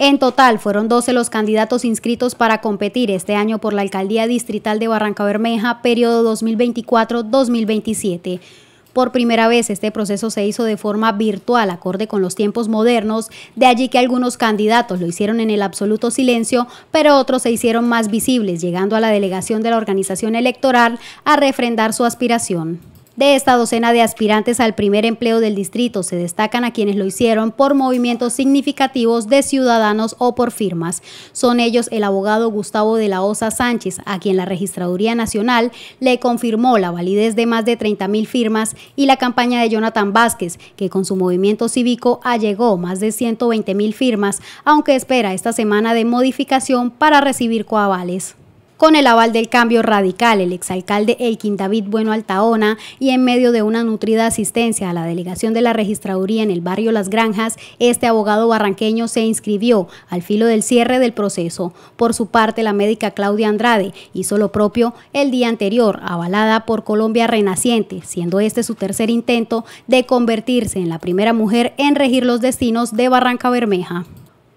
En total, fueron 12 los candidatos inscritos para competir este año por la Alcaldía Distrital de Barranca Bermeja, periodo 2024-2027. Por primera vez este proceso se hizo de forma virtual, acorde con los tiempos modernos, de allí que algunos candidatos lo hicieron en el absoluto silencio, pero otros se hicieron más visibles, llegando a la delegación de la organización electoral a refrendar su aspiración. De esta docena de aspirantes al primer empleo del distrito se destacan a quienes lo hicieron por movimientos significativos de ciudadanos o por firmas. Son ellos el abogado Gustavo de la Osa Sánchez, a quien la Registraduría Nacional le confirmó la validez de más de 30.000 firmas y la campaña de Jonathan Vázquez, que con su movimiento cívico allegó más de 120.000 firmas, aunque espera esta semana de modificación para recibir coavales. Con el aval del cambio radical, el exalcalde Elkin David Bueno Altaona y en medio de una nutrida asistencia a la delegación de la registraduría en el barrio Las Granjas, este abogado barranqueño se inscribió al filo del cierre del proceso. Por su parte, la médica Claudia Andrade hizo lo propio el día anterior, avalada por Colombia Renaciente, siendo este su tercer intento de convertirse en la primera mujer en regir los destinos de Barranca Bermeja.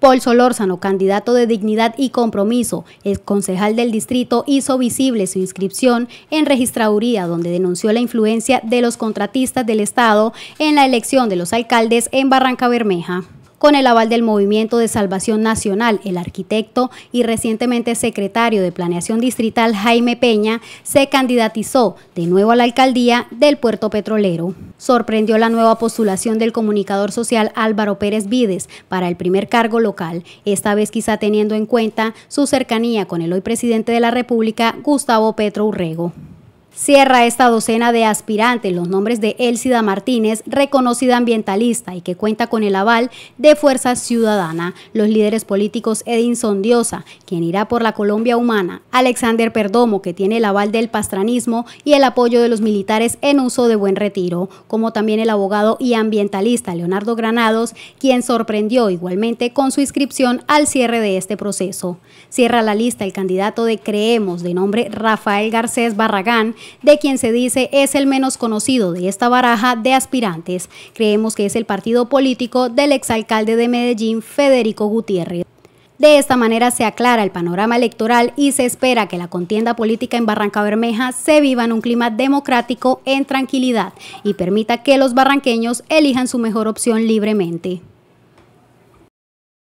Paul Solórzano, candidato de Dignidad y Compromiso, el concejal del distrito hizo visible su inscripción en registraduría, donde denunció la influencia de los contratistas del Estado en la elección de los alcaldes en Barranca Bermeja con el aval del Movimiento de Salvación Nacional, el arquitecto y recientemente secretario de Planeación Distrital Jaime Peña se candidatizó de nuevo a la alcaldía del puerto petrolero. Sorprendió la nueva postulación del comunicador social Álvaro Pérez Vides para el primer cargo local, esta vez quizá teniendo en cuenta su cercanía con el hoy presidente de la República, Gustavo Petro Urrego. Cierra esta docena de aspirantes los nombres de Elsida Martínez, reconocida ambientalista y que cuenta con el aval de Fuerza Ciudadana, los líderes políticos Edinson Diosa, quien irá por la Colombia humana, Alexander Perdomo, que tiene el aval del pastranismo y el apoyo de los militares en uso de buen retiro, como también el abogado y ambientalista Leonardo Granados, quien sorprendió igualmente con su inscripción al cierre de este proceso. Cierra la lista el candidato de Creemos, de nombre Rafael Garcés Barragán, de quien se dice es el menos conocido de esta baraja de aspirantes. Creemos que es el partido político del exalcalde de Medellín, Federico Gutiérrez. De esta manera se aclara el panorama electoral y se espera que la contienda política en Barranca Bermeja se viva en un clima democrático en tranquilidad y permita que los barranqueños elijan su mejor opción libremente.